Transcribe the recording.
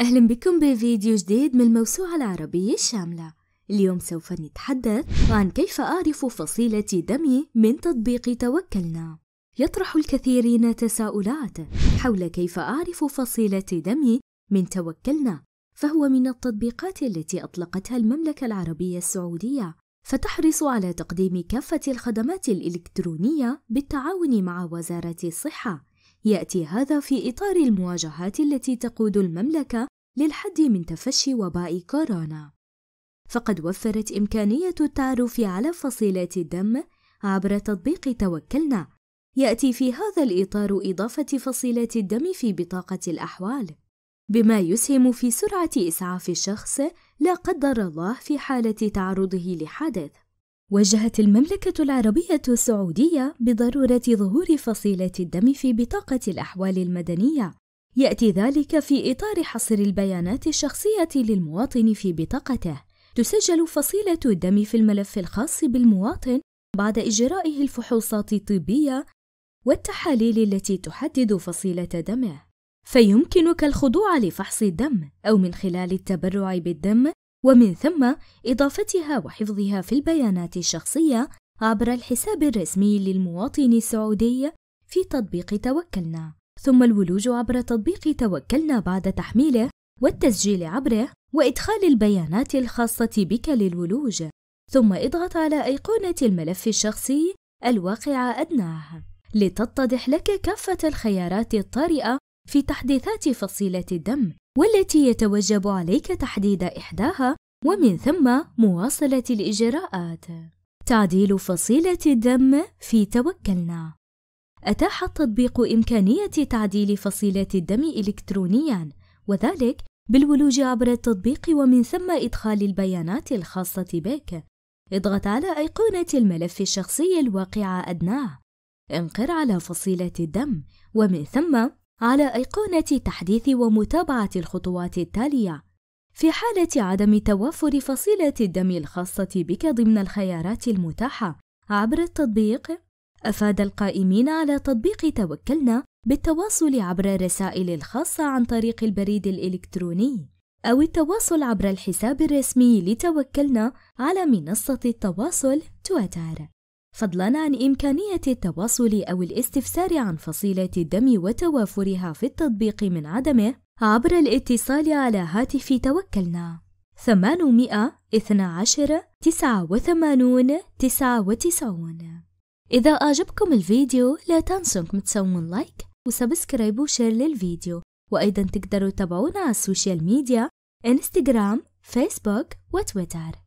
أهلا بكم بفيديو جديد من الموسوعة العربية الشاملة اليوم سوف نتحدث عن كيف أعرف فصيلة دمي من تطبيق توكلنا يطرح الكثيرين تساؤلات حول كيف أعرف فصيلة دمي من توكلنا فهو من التطبيقات التي أطلقتها المملكة العربية السعودية فتحرص على تقديم كافة الخدمات الإلكترونية بالتعاون مع وزارة الصحة يأتي هذا في إطار المواجهات التي تقود المملكة للحد من تفشي وباء كورونا فقد وفرت إمكانية التعرف على فصيلات الدم عبر تطبيق توكلنا يأتي في هذا الإطار إضافة فصيلات الدم في بطاقة الأحوال بما يسهم في سرعة إسعاف الشخص لا قدر الله في حالة تعرضه لحدث وجهت المملكة العربية السعودية بضرورة ظهور فصيلة الدم في بطاقة الأحوال المدنية، يأتي ذلك في إطار حصر البيانات الشخصية للمواطن في بطاقته. تسجل فصيلة الدم في الملف الخاص بالمواطن بعد إجرائه الفحوصات الطبية والتحاليل التي تحدد فصيلة دمه. فيمكنك الخضوع لفحص الدم أو من خلال التبرع بالدم ومن ثم إضافتها وحفظها في البيانات الشخصية عبر الحساب الرسمي للمواطن السعودي في تطبيق توكلنا ثم الولوج عبر تطبيق توكلنا بعد تحميله والتسجيل عبره وإدخال البيانات الخاصة بك للولوج ثم اضغط على أيقونة الملف الشخصي الواقعة أدناه لتتضح لك كافة الخيارات الطارئة في تحديثات فصيلة الدم والتي يتوجب عليك تحديد إحداها ومن ثم مواصلة الإجراءات. تعديل فصيلة الدم في توكلنا أتاح التطبيق إمكانية تعديل فصيلة الدم إلكترونياً وذلك بالولوج عبر التطبيق ومن ثم إدخال البيانات الخاصة بك. اضغط على أيقونة الملف الشخصي الواقعة أدناه. انقر على فصيلة الدم ومن ثم على أيقونة تحديث ومتابعة الخطوات التالية في حالة عدم توفر فصيلة الدم الخاصة بك ضمن الخيارات المتاحة عبر التطبيق أفاد القائمين على تطبيق توكلنا بالتواصل عبر الرسائل الخاصة عن طريق البريد الإلكتروني أو التواصل عبر الحساب الرسمي لتوكلنا على منصة التواصل تويتر فضلا عن إمكانية التواصل أو الاستفسار عن فصيلة الدم وتوافرها في التطبيق من عدمه عبر الاتصال على هاتف توكلنا 812 89 99 إذا أعجبكم الفيديو لا تنسوا أنكم تسوون لايك وسبسكرايب وشير للفيديو وأيضا تقدروا تتابعونا على السوشيال ميديا انستغرام فيسبوك وتويتر